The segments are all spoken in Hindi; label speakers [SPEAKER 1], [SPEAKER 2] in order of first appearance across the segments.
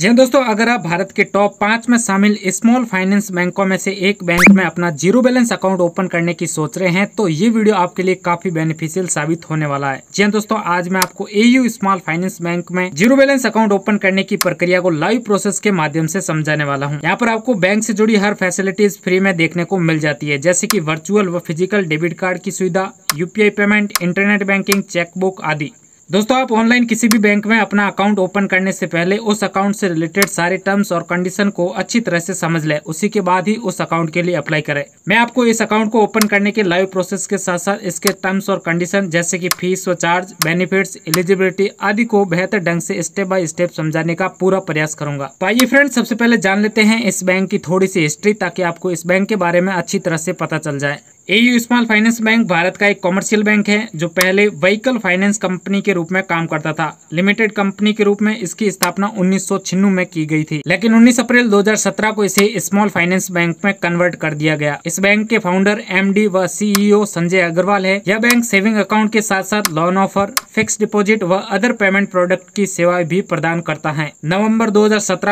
[SPEAKER 1] जी हाँ दोस्तों अगर आप भारत के टॉप पांच में शामिल स्मॉल फाइनेंस बैंकों में से एक बैंक में अपना जीरो बैलेंस अकाउंट ओपन करने की सोच रहे हैं तो ये वीडियो आपके लिए काफी बेनिफिशियल साबित होने वाला है जी हाँ दोस्तों आज मैं आपको एयू स्मॉल फाइनेंस बैंक में जीरो बैलेंस अकाउंट ओपन करने की प्रक्रिया को लाइव प्रोसेस के माध्यम ऐसी समझाने वाला हूँ यहाँ पर आपको बैंक ऐसी जुड़ी हर फैसिलिटीज फ्री में देखने को मिल जाती है जैसे की वर्चुअल व फिजिकल डेबिट कार्ड की सुविधा UPI payment internet banking chequebook आदि दोस्तों आप ऑनलाइन किसी भी बैंक में अपना अकाउंट ओपन करने से पहले उस अकाउंट से रिलेटेड सारे टर्म्स और कंडीशन को अच्छी तरह से समझ लें उसी के बाद ही उस अकाउंट के लिए अप्लाई करें मैं आपको इस अकाउंट को ओपन करने के लाइव प्रोसेस के साथ साथ इसके टर्म्स और कंडीशन जैसे कि फीस व चार्ज बेनिफिट्स एलिजिबिलिटी आदि को बेहतर ढंग से स्टेप बाय स्टेप समझाने का पूरा प्रयास करूंगा तो आइए फ्रेंड सबसे पहले जान लेते हैं इस बैंक की थोड़ी सी हिस्ट्री ताकि आपको इस बैंक के बारे में अच्छी तरह से पता चल जाए AU small finance bank Bharat का एक कॉमर्शियल बैंक है जो पहले व्हीकल फाइनेंस कंपनी के रूप में काम करता था लिमिटेड कंपनी के रूप में इसकी स्थापना उन्नीस में की गई थी लेकिन 19 अप्रैल 2017 को इसे स्मॉल फाइनेंस बैंक में कन्वर्ट कर दिया गया इस बैंक के फाउंडर एम व सीईओ संजय अग्रवाल है यह बैंक सेविंग अकाउंट के साथ साथ लोन ऑफर फिक्स डिपोजिट व अदर पेमेंट प्रोडक्ट की सेवाएं भी प्रदान करता है नवम्बर दो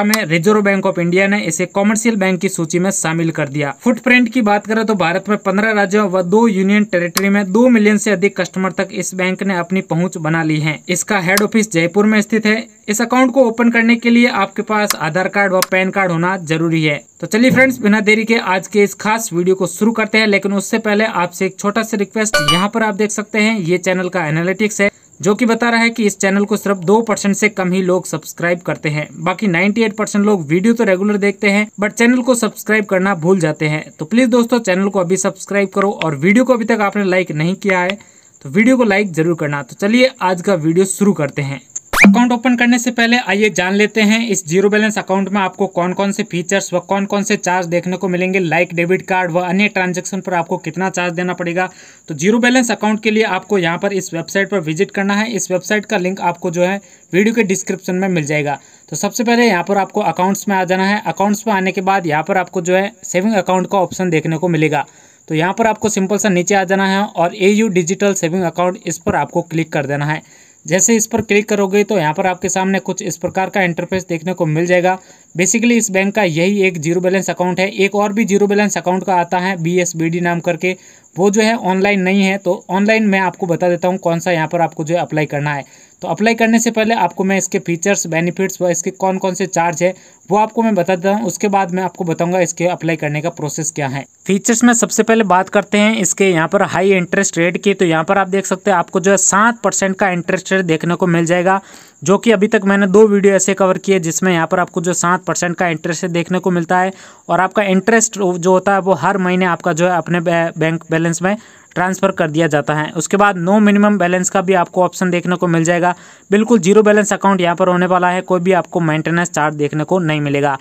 [SPEAKER 1] में रिजर्व बैंक ऑफ इंडिया ने इसे कॉमर्शियल बैंक की सूची में शामिल कर दिया फुटप्रिंट की बात करें तो भारत में पंद्रह राज्य व दो यूनियन टेरिटरी में दो मिलियन से अधिक कस्टमर तक इस बैंक ने अपनी पहुंच बना ली है इसका हेड ऑफिस जयपुर में स्थित है इस अकाउंट को ओपन करने के लिए आपके पास आधार कार्ड व पैन कार्ड होना जरूरी है तो चलिए फ्रेंड्स बिना देरी के आज के इस खास वीडियो को शुरू करते हैं लेकिन उससे पहले आपसे एक छोटा सा रिक्वेस्ट यहाँ पर आप देख सकते हैं ये चैनल का एनालिटिक्स है जो कि बता रहा है कि इस चैनल को सिर्फ दो परसेंट से कम ही लोग सब्सक्राइब करते हैं बाकी 98 परसेंट लोग वीडियो तो रेगुलर देखते हैं बट चैनल को सब्सक्राइब करना भूल जाते हैं तो प्लीज दोस्तों चैनल को अभी सब्सक्राइब करो और वीडियो को अभी तक आपने लाइक नहीं किया है तो वीडियो को लाइक जरूर करना तो चलिए आज का वीडियो शुरू करते हैं अकाउंट ओपन करने से पहले आइए जान लेते हैं इस जीरो बैलेंस अकाउंट में आपको कौन कौन से फीचर्स व कौन कौन से चार्ज देखने को मिलेंगे लाइक डेबिट कार्ड व अन्य ट्रांजैक्शन पर आपको कितना चार्ज देना पड़ेगा तो जीरो बैलेंस अकाउंट के लिए आपको यहाँ पर इस वेबसाइट पर विजिट करना है इस वेबसाइट का लिंक आपको जो है वीडियो के डिस्क्रिप्शन में मिल जाएगा तो सबसे पहले यहाँ पर आपको अकाउंट्स में आ जाना है अकाउंट्स में आने के बाद यहाँ पर आपको जो है सेविंग अकाउंट का ऑप्शन देखने को मिलेगा तो यहाँ पर आपको सिंपल सा नीचे आ जाना है और ए डिजिटल सेविंग अकाउंट इस पर आपको क्लिक कर देना है जैसे इस पर क्लिक करोगे तो यहाँ पर आपके सामने कुछ इस प्रकार का इंटरफेस देखने को मिल जाएगा बेसिकली इस बैंक का यही एक जीरो बैलेंस अकाउंट है एक और भी जीरो बैलेंस अकाउंट का आता है बी नाम करके वो जो है ऑनलाइन नहीं है तो ऑनलाइन मैं आपको बता देता हूँ कौन सा यहाँ पर आपको जो है अप्लाई करना है तो अप्लाई करने से पहले आपको मैं इसके फीचर्स बेनिफिट्स व इसके कौन कौन से चार्ज है वो आपको मैं बता देता हूँ उसके बाद मैं आपको बताऊँगा इसके अप्लाई करने का प्रोसेस क्या है फीचर्स में सबसे पहले बात करते हैं इसके यहाँ पर हाई इंटरेस्ट रेट की तो यहाँ पर आप देख सकते हैं आपको जो है सात परसेंट का इंटरेस्ट रेट देखने को मिल जाएगा जो कि अभी तक मैंने दो वीडियो ऐसे कवर किए जिसमें यहाँ पर आपको जो सात परसेंट का इंटरेस्ट देखने को मिलता है और आपका इंटरेस्ट जो होता है वो हर महीने आपका जो है अपने बैंक बैलेंस में ट्रांसफ़र कर दिया जाता है उसके बाद नो मिनिमम बैलेंस का भी आपको ऑप्शन देखने को मिल जाएगा बिल्कुल जीरो बैलेंस अकाउंट यहाँ पर होने वाला है कोई भी आपको मेंटेनेंस चार्ज देखने को नहीं मिलेगा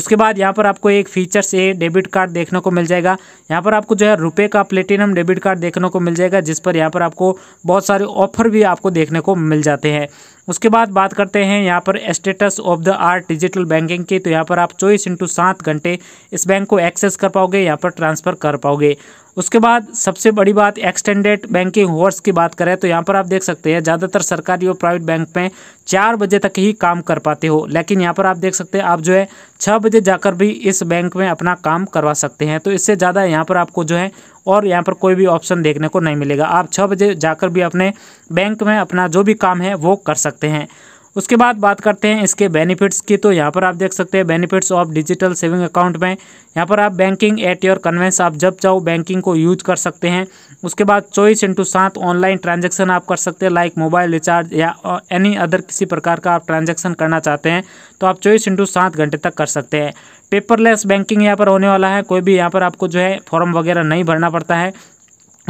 [SPEAKER 1] उसके बाद यहाँ पर आपको एक फीचर से डेबिट कार्ड देखने को मिल जाएगा यहाँ पर आपको जो है रुपए का प्लेटिनम डेबिट कार्ड देखने को मिल जाएगा जिस पर यहाँ पर आपको बहुत सारे ऑफर भी आपको देखने को मिल जाते हैं उसके बाद बात करते हैं यहाँ पर status of the art digital banking की तो यहाँ पर आप चौबीस इंटू सात घंटे इस बैंक को एक्सेस कर पाओगे यहाँ पर ट्रांसफ़र कर पाओगे उसके बाद सबसे बड़ी बात एक्सटेंडेड बैंकिंग होवर्स की बात करें तो यहाँ पर आप देख सकते हैं ज़्यादातर सरकारी और प्राइवेट बैंक में चार बजे तक ही काम कर पाते हो लेकिन यहाँ पर आप देख सकते हैं आप जो है छः बजे जाकर भी इस बैंक में अपना काम करवा सकते हैं तो इससे ज़्यादा यहाँ पर आपको जो है और यहाँ पर कोई भी ऑप्शन देखने को नहीं मिलेगा आप छः बजे जाकर भी अपने बैंक में अपना जो भी काम है वो कर सकते हैं उसके बाद बात करते हैं इसके बेनिफिट्स की तो यहाँ पर आप देख सकते हैं benefits of digital saving account में यहाँ पर आप बैंकिंग एट योर कन्वेंस आप जब चाहो बैंकिंग को यूज कर सकते हैं उसके बाद चौबीस इंटू सात ऑनलाइन ट्रांजेक्शन आप कर सकते हैं लाइक मोबाइल रिचार्ज या एनी अदर किसी प्रकार का आप ट्रांजेक्शन करना चाहते हैं तो आप चौबीस इंटू सात घंटे तक कर सकते हैं पेपरलेस बैंकिंग यहाँ पर होने वाला है कोई भी यहाँ पर आपको जो है फॉर्म वगैरह नहीं भरना पड़ता है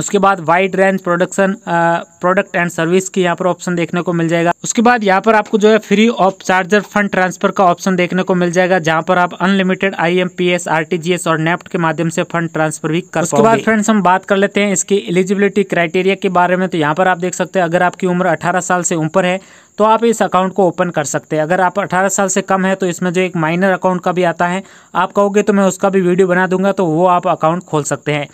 [SPEAKER 1] उसके बाद wide range production product and service की यहाँ पर ऑप्शन देखने को मिल जाएगा उसके बाद यहाँ पर आपको जो है free of charger fund transfer का ऑप्शन देखने को मिल जाएगा जहाँ पर आप unlimited I M P S R T G S और नेफ्ट e के माध्यम से फंड ट्रांसफर भी कर उसके बाद फ्रेंड्स हम बात कर लेते हैं इसकी एलिजिबिलिटी क्राइटेरिया के बारे में तो यहाँ पर आप देख सकते हैं अगर आपकी उम्र अठारह साल से ऊपर है तो आप इस अकाउंट को ओपन कर सकते हैं अगर आप 18 साल से कम है तो इसमें जो एक माइनर अकाउंट का भी आता है आप कहोगे तो मैं उसका भी वीडियो बना दूंगा तो वो आप अकाउंट खोल सकते हैं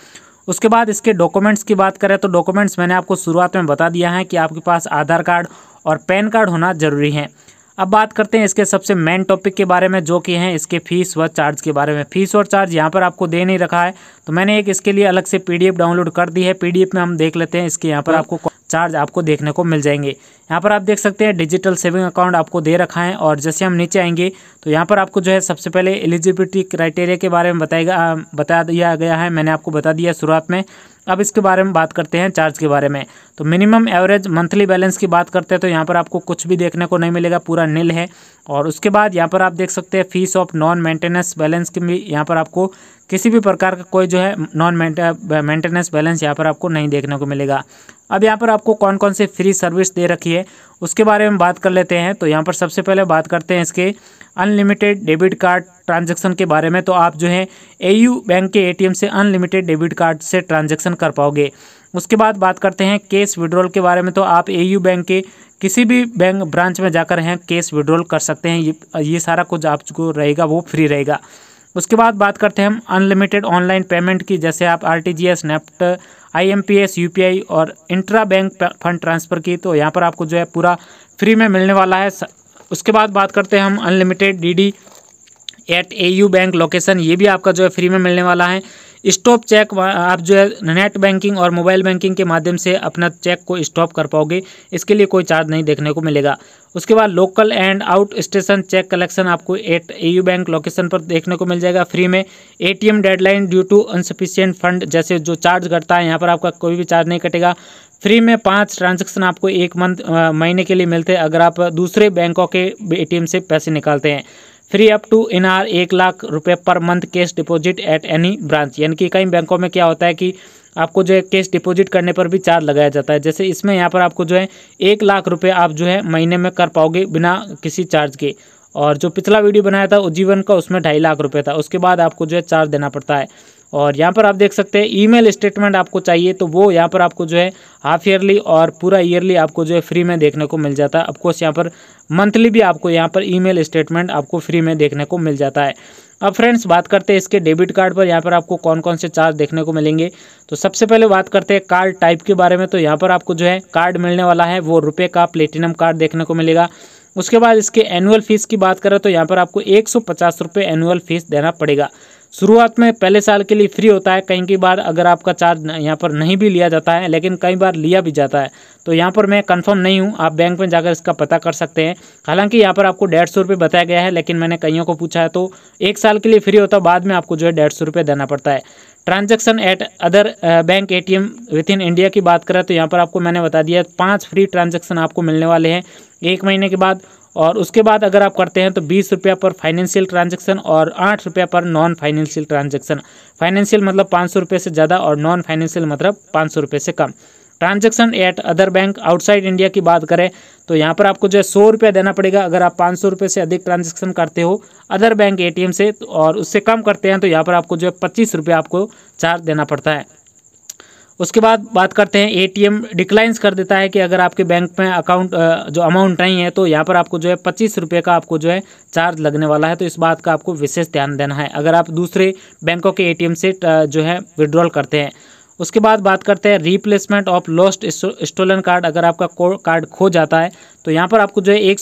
[SPEAKER 1] उसके बाद इसके डॉक्यूमेंट्स की बात करें तो डॉक्यूमेंट्स मैंने आपको शुरुआत में बता दिया है कि आपके पास आधार कार्ड और पैन कार्ड होना ज़रूरी है अब बात करते हैं इसके सबसे मेन टॉपिक के बारे में जो कि हैं इसके फीस व चार्ज के बारे में फ़ीस और चार्ज यहाँ पर आपको दे नहीं रखा है तो मैंने एक इसके लिए अलग से पीडीएफ डाउनलोड कर दी है पीडीएफ में हम देख लेते हैं इसके यहाँ पर हाँ। आपको चार्ज आपको देखने को मिल जाएंगे यहाँ पर आप देख सकते हैं डिजिटल सेविंग अकाउंट आपको दे रखा है और जैसे हम नीचे आएंगे तो यहाँ पर आपको जो है सबसे पहले एलिजिबिलिटी क्राइटेरिया के बारे में बताएगा बता दिया गया है मैंने आपको बता दिया शुरुआत में अब इसके बारे में बात करते हैं चार्ज के बारे में तो मिनिमम एवरेज मंथली बैलेंस की बात करते हैं तो यहाँ पर आपको कुछ भी देखने को नहीं मिलेगा पूरा नील है और उसके बाद यहाँ पर आप देख सकते हैं fees of non maintenance balance की भी यहाँ पर आपको किसी भी प्रकार का कोई जो है नॉन मेंटेनेंस बैलेंस यहाँ पर आपको नहीं देखने को मिलेगा अब यहाँ पर आपको कौन कौन से फ्री सर्विस दे रखी है उसके बारे में बात कर लेते हैं तो यहाँ पर सबसे पहले बात करते हैं इसके अनलिमिटेड डेबिट कार्ड ट्रांजैक्शन के बारे में तो आप जो है एयू बैंक के एटीएम से अनलिमिटेड डेबिट कार्ड से ट्रांजैक्शन कर पाओगे उसके बाद बात करते हैं केस विड्रॉल के बारे में तो आप ए बैंक के किसी भी बैंक ब्रांच में जाकर हैं केस विड्रॉल कर सकते हैं ये ये सारा कुछ आपको रहेगा वो फ्री रहेगा उसके बाद बात करते हैं हम अनलिमिटेड ऑनलाइन पेमेंट की जैसे आप R T G S NEFT I M P S U P I और इंट्रा बैंक फंड ट्रांसफ़र की तो यहाँ पर आपको जो है पूरा फ्री में मिलने वाला है उसके बाद बात करते हैं हम unlimited D D at A U bank location ये भी आपका जो है फ्री में मिलने वाला है स्टॉप चेक आप जो है नेट बैंकिंग और मोबाइल बैंकिंग के माध्यम से अपना चेक को स्टॉप कर पाओगे इसके लिए कोई चार्ज नहीं देखने को मिलेगा उसके बाद local and outstation cheque collection आपको एट ए बैंक लोकेशन पर देखने को मिल जाएगा फ्री में a deadline due to insufficient fund जैसे जो चार्ज करता है यहाँ पर आपका कोई भी चार्ज नहीं कटेगा फ्री में पांच ट्रांजैक्शन आपको एक मंथ महीने के लिए मिलते हैं अगर आप दूसरे बैंकों के एटीएम से पैसे निकालते हैं free up to in R एक लाख रुपए per month cash deposit at any branch यानी कि कई बैंकों में क्या होता है कि आपको जो है कैश डिपॉजिट करने पर भी चार्ज लगाया जाता है जैसे इसमें यहाँ पर आपको जो है एक लाख रुपये आप जो है महीने में कर पाओगे बिना किसी चार्ज के और जो पिछला वीडियो बनाया था उज्जीवन का उसमें ढाई लाख रुपये था उसके बाद आपको जो है चार्ज देना पड़ता है और यहाँ पर आप देख सकते हैं ईमेल स्टेटमेंट आपको चाहिए तो वो यहाँ पर आपको जो है हाफ ईयरली और पूरा ईयरली आपको जो है फ्री में देखने को मिल जाता है अफकोर्स यहाँ पर मंथली भी आपको यहाँ पर ईमेल स्टेटमेंट आपको फ्री में देखने को मिल जाता है अब फ्रेंड्स बात करते हैं इसके डेबिट कार्ड पर यहाँ पर आपको कौन कौन से चार्ज देखने को मिलेंगे तो सबसे पहले बात करते हैं कार्ड टाइप के बारे में तो यहाँ पर आपको जो है कार्ड मिलने वाला है वो रुपये का प्लेटिनम कार्ड देखने को मिलेगा उसके बाद इसके एनुअल फीस की बात करें तो यहाँ पर आपको एक सौ एनुअल फीस देना पड़ेगा शुरुआत में पहले साल के लिए फ्री होता है कहीं की बार अगर आपका चार्ज यहाँ पर नहीं भी लिया जाता है लेकिन कई बार लिया भी जाता है तो यहाँ पर मैं कंफर्म नहीं हूँ आप बैंक में जाकर इसका पता कर सकते हैं हालांकि यहाँ पर आपको डेढ़ सौ रुपये बताया गया है लेकिन मैंने कईयों को पूछा है तो एक साल के लिए फ्री होता बाद में आपको जो है डेढ़ सौ रुपये देना पड़ता है transaction at other bank M within India की बात करें तो यहाँ पर आपको मैंने बता दिया पाँच फ्री ट्रांजेक्शन आपको मिलने वाले हैं एक महीने के बाद और उसके बाद अगर आप करते हैं तो बीस रुपया पर फाइनेंशियल ट्रांजेक्शन और आठ रुपया पर नॉन फाइनेंशियल ट्रांजेक्शन फाइनेंशियल मतलब पाँच सौ रुपये से ज़्यादा और नॉन फाइनेंशियल मतलब पाँच सौ रुपये से कम transaction at other bank outside India की बात करें तो यहाँ पर आपको जो है सौ रुपया देना पड़ेगा अगर आप पाँच सौ रुपये से अधिक ट्रांजेक्शन करते हो अदर बैंक एटीएम से और उससे कम करते हैं तो यहाँ पर आपको जो है पच्चीस रुपया आपको चार्ज देना पड़ता है उसके बाद बात करते हैं एटीएम डिक्लाइंस कर देता है कि अगर आपके बैंक में अकाउंट जो अमाउंट नहीं है तो यहाँ पर आपको जो है पच्चीस रुपये का आपको जो है चार्ज लगने वाला है तो इस बात का आपको विशेष ध्यान देना है अगर आप दूसरे बैंकों के एटीएम से जो है विड्रॉल करते हैं उसके बाद बात करते हैं replacement of lost stolen card अगर आपका कार्ड खो जाता है तो यहाँ पर आपको जो है एक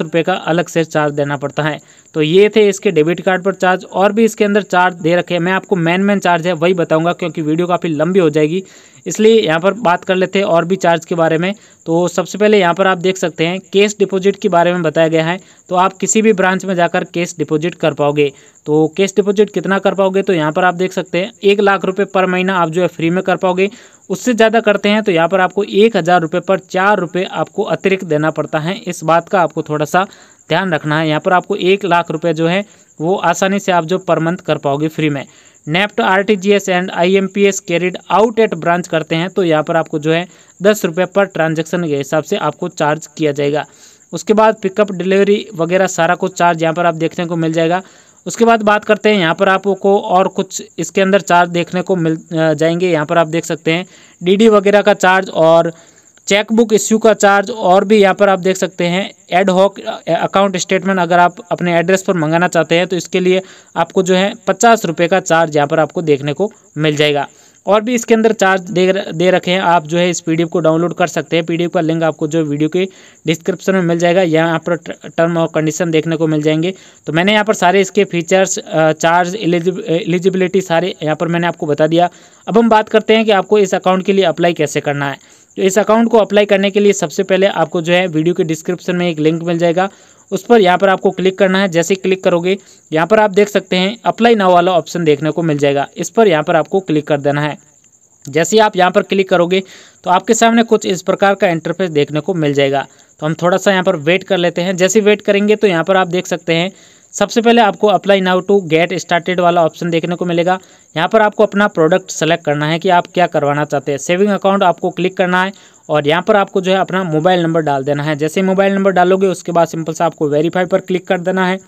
[SPEAKER 1] रुपए का अलग से चार्ज देना पड़ता है तो ये थे इसके डेबिट कार्ड पर चार्ज और भी इसके अंदर चार्ज दे रखे हैं मैं आपको मेन मेन चार्ज है वही बताऊंगा क्योंकि वीडियो काफ़ी लंबी हो जाएगी इसलिए यहाँ पर बात कर लेते हैं और भी चार्ज के बारे में तो सबसे पहले यहाँ पर आप देख सकते हैं केस डिपोजिट के बारे में बताया गया है तो आप किसी भी ब्रांच में जाकर केस डिपोजिट कर पाओगे तो केस डिपोजिट कितना कर पाओगे तो यहाँ पर आप देख सकते हैं एक लाख रुपये पर महीना आप जो है फ्री में कर पाओगे उससे ज़्यादा करते हैं तो यहाँ पर आपको एक हज़ार रुपये पर चार रुपये आपको अतिरिक्त देना पड़ता है इस बात का आपको थोड़ा सा ध्यान रखना है यहाँ पर आपको एक लाख रुपये जो है वो आसानी से आप जो पर मंथ कर पाओगे फ्री में NEFT R T G S and I M P S carried out at branch करते हैं तो यहाँ पर आपको जो है दस रुपये पर ट्रांजेक्शन के हिसाब से आपको चार्ज किया जाएगा उसके बाद पिकअप डिलीवरी वगैरह सारा कुछ चार्ज यहाँ पर आप देखने को मिल जाएगा उसके बाद बात करते हैं यहाँ पर आपको और कुछ इसके अंदर चार्ज देखने को मिल जाएंगे यहाँ पर आप देख सकते हैं डीडी वगैरह का चार्ज और चेकबुक इश्यू का चार्ज और भी यहाँ पर आप देख सकते हैं एड हॉक अकाउंट स्टेटमेंट अगर आप अपने एड्रेस पर मंगाना चाहते हैं तो इसके लिए आपको जो है पचास रुपये का चार्ज यहाँ पर आपको देखने को मिल जाएगा और भी इसके अंदर चार्ज दे दे रखे हैं आप जो है इस पीडीएफ को डाउनलोड कर सकते हैं पीडीएफ का लिंक आपको जो वीडियो के डिस्क्रिप्शन में मिल जाएगा यहाँ पर टर्म और कंडीशन देखने को मिल जाएंगे तो मैंने यहाँ पर सारे इसके फीचर्स चार्ज एलिजिबिलिटी सारे यहाँ पर मैंने आपको बता दिया अब हम बात करते हैं कि आपको इस अकाउंट के लिए अप्लाई कैसे करना है तो इस अकाउंट को अप्लाई करने के लिए सबसे पहले आपको जो है वीडियो के डिस्क्रिप्शन में एक लिंक मिल जाएगा उस पर यहाँ पर आपको क्लिक करना है जैसे क्लिक करोगे यहाँ पर आप देख सकते हैं अप्लाई नाव वाला ऑप्शन देखने को मिल जाएगा इस पर यहाँ पर आपको क्लिक कर देना है जैसे आप यहाँ पर क्लिक करोगे तो आपके सामने कुछ इस प्रकार का इंटरफेस देखने को मिल जाएगा तो हम थोड़ा सा यहाँ पर वेट कर लेते हैं जैसे वेट करेंगे तो यहाँ पर आप देख सकते हैं सबसे पहले आपको apply now to get started वाला ऑप्शन देखने को मिलेगा यहाँ पर आपको अपना प्रोडक्ट सेलेक्ट करना है कि आप क्या करवाना चाहते हैं सेविंग अकाउंट आपको क्लिक करना है और यहाँ पर आपको जो है अपना मोबाइल नंबर डाल देना है जैसे मोबाइल नंबर डालोगे उसके बाद सिंपल से आपको वेरीफाई पर क्लिक कर देना है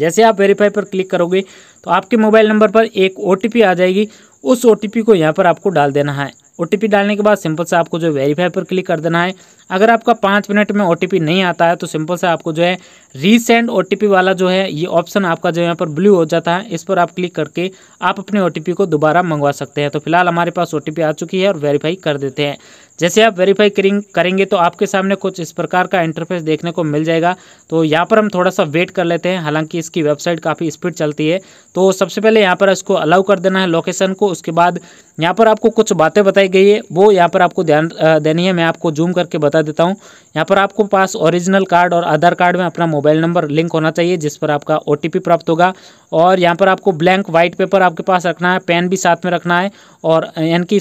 [SPEAKER 1] जैसे आप वेरीफाई पर क्लिक करोगे तो आपके मोबाइल नंबर पर एक ओ आ जाएगी उस ओ को यहाँ पर आपको डाल देना है ओ डालने के बाद सिंपल से आपको जो वेरीफाई पर क्लिक कर देना है अगर आपका पाँच मिनट में ओ नहीं आता है तो सिंपल से आपको जो है रीसेंड ओ वाला जो है ये ऑप्शन आपका जो यहाँ पर ब्लू हो जाता है इस पर आप क्लिक करके आप अपने ओ को दोबारा मंगवा सकते हैं तो फिलहाल हमारे पास ओ आ चुकी है और वेरीफाई कर देते हैं जैसे आप वेरीफाई करेंगे तो आपके सामने कुछ इस प्रकार का इंटरफेस देखने को मिल जाएगा तो यहाँ पर हम थोड़ा सा वेट कर लेते हैं हालांकि इसकी वेबसाइट काफ़ी स्पीड चलती है तो सबसे पहले यहाँ पर इसको अलाउ कर देना है लोकेशन को उसके बाद यहाँ पर आपको कुछ बातें बताई गई है वो यहाँ पर आपको ध्यान देनी है मैं आपको जूम करके बता देता हूँ यहाँ पर आपको पास ओरिजिनल कार्ड और आधार कार्ड में अपना मोबाइल नंबर लिंक होना चाहिए जिस पर आपका ओ प्राप्त होगा और यहाँ पर आपको ब्लैंक वाइट पेपर आपके पास रखना है पेन भी साथ में रखना है और यानी कि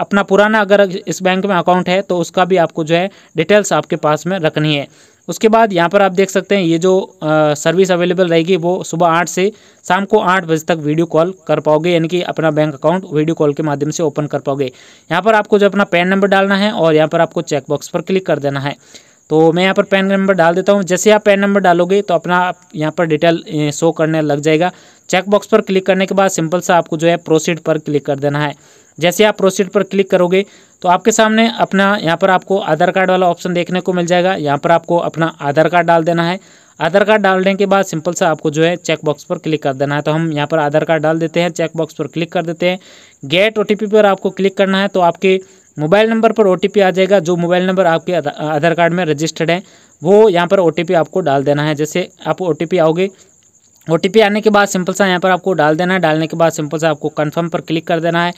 [SPEAKER 1] अपना पुराना अगर इस बैंक में अकाउंट है तो उसका भी आपको जो है डिटेल्स आपके पास में रखनी है उसके बाद यहाँ पर आप देख सकते हैं ये जो आ, सर्विस अवेलेबल रहेगी वो सुबह आठ से शाम को आठ बजे तक वीडियो कॉल कर पाओगे यानी कि अपना बैंक अकाउंट वीडियो कॉल के माध्यम से ओपन कर पाओगे यहाँ पर आपको जो अपना पैन नंबर डालना है और यहाँ पर आपको चेकबॉक्स पर क्लिक कर देना है तो मैं यहाँ पर पैन नंबर डाल देता हूँ जैसे आप पैन नंबर डालोगे तो अपना यहाँ पर डिटेल शो करने लग जाएगा चेकबॉक्स पर क्लिक करने के बाद सिंपल सा आपको जो है प्रोसीड पर क्लिक कर देना है जैसे आप प्रोसीड पर क्लिक करोगे तो आपके सामने अपना यहाँ पर आपको आधार कार्ड वाला ऑप्शन देखने को मिल जाएगा यहाँ पर आपको अपना आधार कार्ड डाल देना है आधार कार्ड डालने के बाद सिंपल सा आपको जो है चेक बॉक्स पर क्लिक कर देना है तो हम यहाँ पर आधार कार्ड डाल देते हैं चेक बॉक्स पर क्लिक कर देते हैं गेट ओ पर आपको क्लिक करना है तो आपके मोबाइल नंबर पर ओ आ जाएगा जो मोबाइल नंबर आपके आधार कार्ड में रजिस्टर्ड है वो यहाँ पर ओ आपको डाल देना है जैसे आप ओ आओगे ओ आने के बाद सिंपल सा यहाँ पर आपको डाल देना है डालने के बाद सिंपल सा आपको कन्फर्म पर क्लिक कर देना है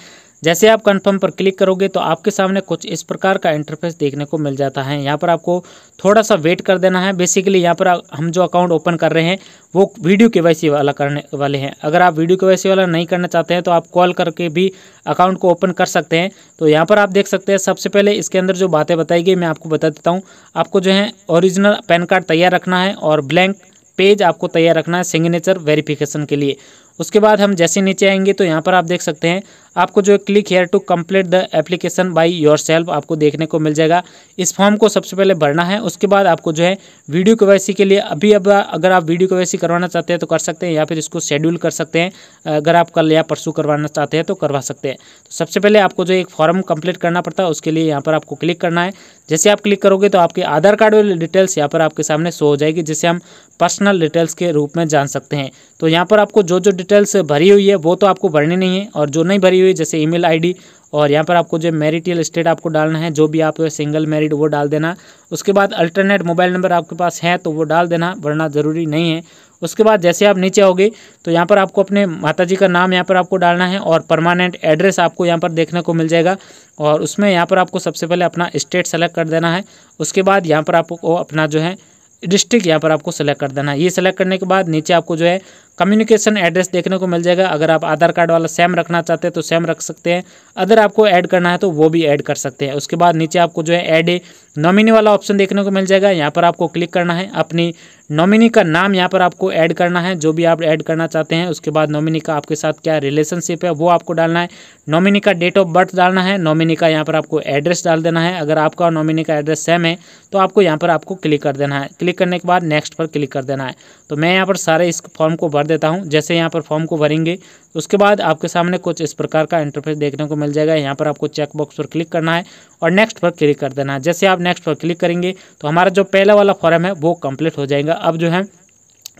[SPEAKER 1] जैसे आप कन्फर्म पर क्लिक करोगे तो आपके सामने कुछ इस प्रकार का इंटरफेस देखने को मिल जाता है यहाँ पर आपको थोड़ा सा वेट कर देना है बेसिकली यहाँ पर हम जो अकाउंट ओपन कर रहे हैं वो वीडियो के वैसी वाला करने वाले हैं अगर आप वीडियो के वैसी वाला नहीं करना चाहते हैं तो आप कॉल करके भी अकाउंट को ओपन कर सकते हैं तो यहाँ पर आप देख सकते हैं सबसे पहले इसके अंदर जो बातें बताई गई मैं आपको बता देता हूँ आपको जो है ओरिजिनल पैन कार्ड तैयार रखना है और ब्लैंक पेज आपको तैयार रखना है सिग्नेचर वेरिफिकेशन के लिए उसके बाद हम जैसे नीचे आएंगे तो यहाँ पर आप देख सकते हैं आपको जो click here to complete the application by yourself आपको देखने को मिल जाएगा इस फॉर्म को सबसे पहले भरना है उसके बाद आपको जो है वीडियो कवैसी के लिए अभी अब अगर आप वीडियो कवैसी करवाना चाहते हैं तो कर सकते हैं या फिर इसको शेड्यूल कर सकते हैं अगर आप कल या परसों करवाना चाहते हैं तो करवा सकते हैं तो सबसे पहले आपको जो एक फॉर्म कंप्लीट करना पड़ता है उसके लिए यहाँ पर आपको क्लिक करना है जैसे आप क्लिक करोगे तो आपके आधार कार्ड वाली डिटेल्स यहाँ पर आपके सामने शो हो जाएगी जिसे हम पर्सनल डिटेल्स के रूप में जान सकते हैं तो यहाँ पर आपको जो जो डिटेल्स भरी हुई है वो तो आपको भरनी नहीं है और जो नहीं भरी हुई हुई जैसे ईमेल आईडी और यहाँ पर आपको जो मैरिटल स्टेट आपको डालना है जो भी आप सिंगल मैरिड वो डाल देना उसके बाद अल्टरनेट मोबाइल नंबर आपके पास है तो वो डाल देना वरना ज़रूरी नहीं है उसके बाद जैसे आप नीचे आओगे तो यहाँ पर आपको अपने माताजी का नाम यहाँ पर आपको डालना है और परमानेंट एड्रेस आपको यहाँ पर देखने को मिल जाएगा और उसमें यहाँ पर आपको सबसे पहले अपना स्टेट सेलेक्ट कर देना है उसके बाद यहाँ पर आपको अपना जो है डिस्ट्रिक्ट यहाँ पर आपको सेलेक्ट कर देना है ये सेलेक्ट करने के बाद नीचे आपको जो है कम्युनिकेशन एड्रेस देखने को मिल जाएगा अगर आप आधार कार्ड वाला सेम रखना चाहते हैं तो सेम रख सकते हैं अदर आपको ऐड करना है तो वो भी ऐड कर सकते हैं उसके बाद नीचे आपको जो है ऐड नॉमिनी वाला ऑप्शन देखने को मिल जाएगा यहाँ पर आपको क्लिक करना है अपनी नॉमिनी का नाम यहाँ पर आपको ऐड करना है जो भी आप ऐड करना चाहते हैं उसके बाद नॉमिनी का आपके साथ क्या रिलेशनशिप है वो आपको डालना है नॉमिनी का डेट ऑफ बर्थ डालना है नॉमिनी का यहाँ पर आपको एड्रेस डाल देना है अगर आपका और नॉमिनी का एड्रेस सेम है तो आपको यहाँ पर आपको क्लिक कर देना है क्लिक करने के बाद नेक्स्ट पर क्लिक कर देना है तो मैं यहाँ पर सारे इस फॉर्म को भर देता हूँ जैसे यहाँ पर फॉर्म को भरेंगे उसके बाद आपके सामने कुछ इस प्रकार का इंटरफेस देखने को मिल जाएगा यहाँ पर आपको चेकबॉक्स पर क्लिक करना है और नेक्स्ट पर क्लिक कर देना है जैसे आप नेक्स्ट पर क्लिक करेंगे तो हमारा जो पहला वाला फॉर्म है वो कम्प्लीट हो जाएगा अब जो है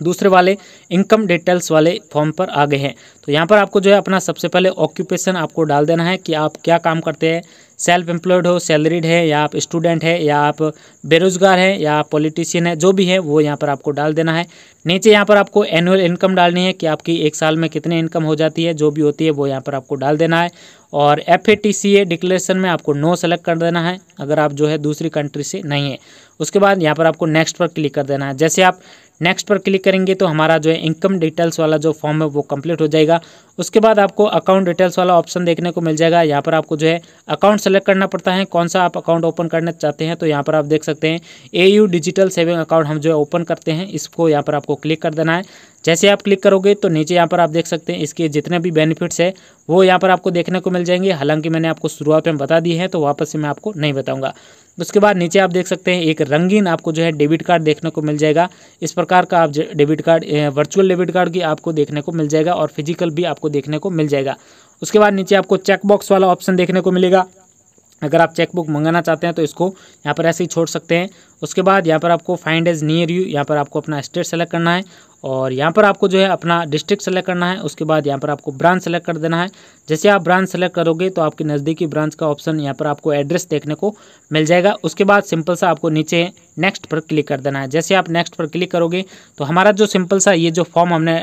[SPEAKER 1] दूसरे वाले इनकम डिटेल्स वाले फॉर्म पर आ गए हैं तो यहाँ पर आपको जो है अपना सबसे पहले ऑक्यूपेशन आपको डाल देना है कि आप क्या काम करते हैं सेल्फ एम्प्लॉयड हो सैलरीड है या आप स्टूडेंट है या आप बेरोजगार हैं या आप पॉलिटिशियन है जो भी है वो यहाँ पर आपको डाल देना है नीचे यहाँ पर आपको एनुअल इनकम डालनी है कि आपकी एक साल में कितनी इनकम हो जाती है जो भी होती है वो यहाँ पर आपको डाल देना है और F A T C A declaration में आपको नो सेलेक्ट कर देना है अगर आप जो है दूसरी कंट्री से नहीं है उसके बाद यहाँ पर आपको नेक्स्ट पर क्लिक कर देना है जैसे आप नेक्स्ट पर क्लिक करेंगे तो हमारा जो है इनकम डिटेल्स वाला जो फॉर्म है वो कंप्लीट हो जाएगा उसके बाद आपको अकाउंट डिटेल्स वाला ऑप्शन देखने को मिल जाएगा यहाँ पर आपको जो है अकाउंट सेलेक्ट करना पड़ता है कौन सा आप अकाउंट ओपन करना चाहते हैं तो यहाँ पर आप देख सकते हैं ए डिजिटल सेविंग अकाउंट हम जो है ओपन करते हैं इसको यहाँ पर आपको क्लिक कर देना है जैसे आप क्लिक करोगे तो नीचे यहाँ पर आप देख सकते हैं इसके जितने भी बेनिफिट्स है वो यहाँ पर आपको देखने को मिल जाएंगे हालांकि मैंने आपको शुरुआत में बता दी है तो वापस से मैं आपको नहीं बताऊँगा उसके बाद नीचे आप देख सकते हैं एक रंगीन आपको जो है डेबिट कार्ड देखने को मिल जाएगा इस प्रकार का आप debit card virtual debit card भी आपको देखने को मिल जाएगा और फिजिकल भी आपको देखने को मिल जाएगा उसके बाद नीचे आपको चेकबॉक्स वाला ऑप्शन देखने को मिलेगा अगर आप चेकबुक मंगाना चाहते हैं तो इसको यहाँ पर ऐसे ही छोड़ सकते हैं उसके बाद यहाँ पर आपको फाइंड एज नियर यू यहाँ पर आपको अपना स्टेट सेलेक्ट करना है और यहाँ पर आपको जो है अपना डिस्ट्रिक्ट सेलेक्ट करना है उसके बाद यहाँ पर आपको ब्रांच सेलेक्ट कर देना है जैसे आप ब्रांच सेलेक्ट करोगे तो आपके नज़दीकी ब्रांच का ऑप्शन यहाँ पर आपको एड्रेस देखने को मिल जाएगा उसके बाद सिंपल सा आपको नीचे नेक्स्ट पर क्लिक कर देना है जैसे आप नेक्स्ट पर क्लिक करोगे तो हमारा जो सिंपल सा ये जो फॉर्म हमने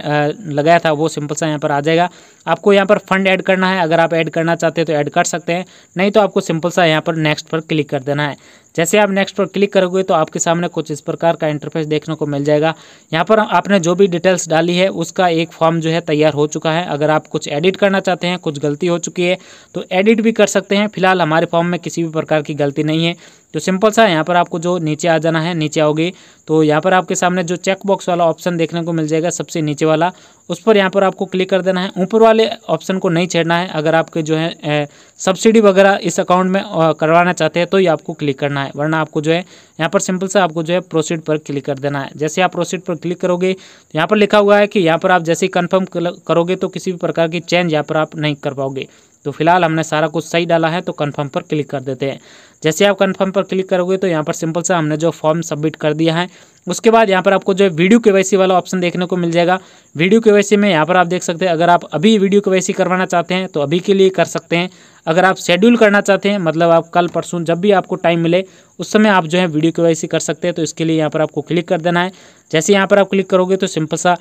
[SPEAKER 1] लगाया था वो सिंपल सा यहाँ पर आ जाएगा आपको यहाँ पर फंड ऐड करना है अगर आप ऐड करना चाहते हैं तो ऐड कर सकते हैं नहीं तो आपको सिंपल सा यहाँ पर नेक्स्ट पर क्लिक कर देना है जैसे आप नेक्स्ट पर क्लिक करोगे तो आपके सामने कुछ इस प्रकार का इंटरफेस देखने को मिल जाएगा यहाँ पर आपने जो भी डिटेल्स डाली है उसका एक फॉर्म जो है तैयार हो चुका है अगर आप कुछ एडिट करना चाहते हैं कुछ गलती हो चुकी है तो एडिट भी कर सकते हैं फिलहाल हमारे फॉर्म में किसी भी प्रकार की गलती नहीं है तो सिंपल सा यहाँ पर आपको जो नीचे आ जाना है नीचे आओगे तो यहाँ पर आपके सामने जो चेक बॉक्स वाला ऑप्शन देखने को मिल जाएगा सबसे नीचे वाला उस पर यहाँ पर आपको क्लिक कर देना है ऊपर वाले ऑप्शन को नहीं छेड़ना है अगर आपके जो है सब्सिडी वगैरह इस अकाउंट में करवाना चाहते हैं तो ये आपको क्लिक करना है वरना आपको जो है यहाँ पर सिंपल सा आपको जो है प्रोसीड पर क्लिक कर देना है जैसे आप प्रोसीड पर क्लिक करोगे तो यहाँ पर लिखा हुआ है कि यहाँ पर आप जैसे ही कन्फर्म करोगे तो किसी भी प्रकार की चेंज यहाँ पर आप नहीं कर पाओगे तो फिलहाल हमने सारा कुछ सही डाला है तो कन्फर्म पर क्लिक कर देते हैं जैसे आप कन्फर्म पर क्लिक करोगे तो यहाँ पर सिंपल सा हमने जो फॉर्म सबमिट कर दिया है उसके बाद यहाँ पर आपको जो वीडियो के वाला ऑप्शन देखने को मिल जाएगा वीडियो के में यहाँ पर आप देख सकते हैं अगर आप अभी वीडियो के करवाना चाहते हैं तो अभी के लिए कर सकते हैं अगर आप शेड्यूल करना चाहते हैं मतलब आप कल परसों जब भी आपको टाइम मिले उस समय आप जो है वीडियो के कर सकते हैं तो इसके लिए यहाँ पर आपको क्लिक कर देना है जैसे यहाँ पर आप क्लिक करोगे तो सिंपल सा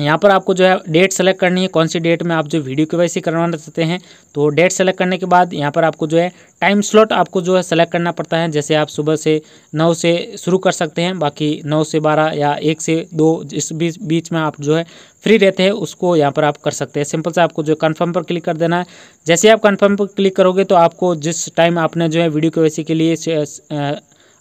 [SPEAKER 1] यहाँ पर आपको जो है डेट सेलेक्ट करनी है कौन सी डेट में आप जो वीडियो के वैसे करवाना चाहते हैं तो डेट सेलेक्ट करने के बाद यहाँ पर आपको जो है टाइम स्लॉट आपको जो है सेलेक्ट करना पड़ता है जैसे आप सुबह से नौ से शुरू कर सकते हैं बाकी नौ से बारह या एक से दो इस बीच बीच में आप जो है फ्री रहते हैं उसको यहाँ पर आप कर सकते हैं सिंपल से आपको जो कन्फर्म पर क्लिक कर देना है जैसे आप कन्फर्म पर क्लिक करोगे तो आपको जिस टाइम आपने जो है वीडियो के के लिए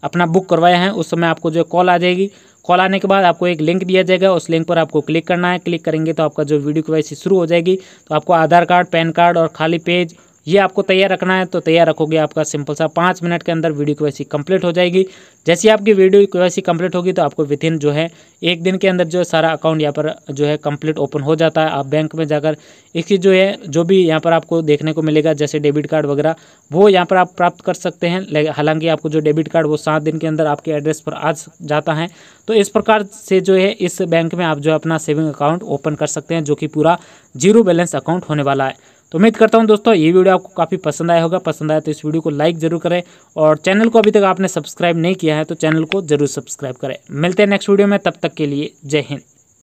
[SPEAKER 1] अपना बुक करवाया है उस समय आपको जो है कॉल आ जाएगी कॉल आने के बाद आपको एक लिंक दिया जाएगा उस लिंक पर आपको क्लिक करना है क्लिक करेंगे तो आपका जो वीडियो के शुरू हो जाएगी तो आपको आधार कार्ड पैन कार्ड और खाली पेज ये आपको तैयार रखना है तो तैयार रखोगे आपका सिंपल सा पाँच मिनट के अंदर वीडियो की वैसी कंप्लीट हो जाएगी जैसे आपकी वीडियो की वैसी कंप्लीट होगी तो आपको विथ इन जो है एक दिन के अंदर जो है सारा अकाउंट यहाँ पर जो है कंप्लीट ओपन हो जाता है आप बैंक में जाकर इसकी जो है जो भी यहाँ पर आपको देखने को मिलेगा जैसे डेबिट कार्ड वगैरह वो यहाँ पर आप प्राप्त कर सकते हैं हालांकि आपको जो डेबिट कार्ड वो सात दिन के अंदर आपके एड्रेस पर आ जाता है तो इस प्रकार से जो है इस बैंक में आप जो अपना सेविंग अकाउंट ओपन कर सकते हैं जो कि पूरा जीरो बैलेंस अकाउंट होने वाला है तो उम्मीद करता हूँ दोस्तों ये वीडियो आपको काफ़ी पसंद आया होगा पसंद आया तो इस वीडियो को लाइक जरूर करें और चैनल को अभी तक आपने सब्सक्राइब नहीं किया है तो चैनल को जरूर सब्सक्राइब करें मिलते हैं नेक्स्ट वीडियो में तब तक के लिए जय हिंद